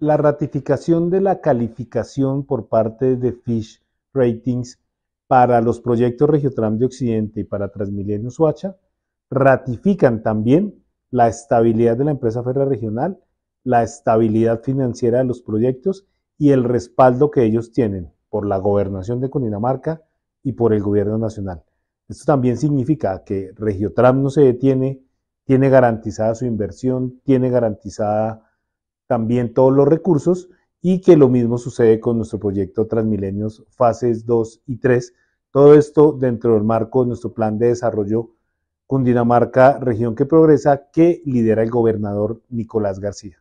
La ratificación de la calificación por parte de FISH Ratings para los proyectos Regiotram de Occidente y para Transmilenio Suacha ratifican también la estabilidad de la empresa ferra regional, la estabilidad financiera de los proyectos y el respaldo que ellos tienen por la gobernación de Cundinamarca y por el gobierno nacional. Esto también significa que Regiotram no se detiene, tiene garantizada su inversión, tiene garantizada también todos los recursos y que lo mismo sucede con nuestro proyecto Transmilenios Fases 2 y 3. Todo esto dentro del marco de nuestro plan de desarrollo Cundinamarca, región que progresa, que lidera el gobernador Nicolás García.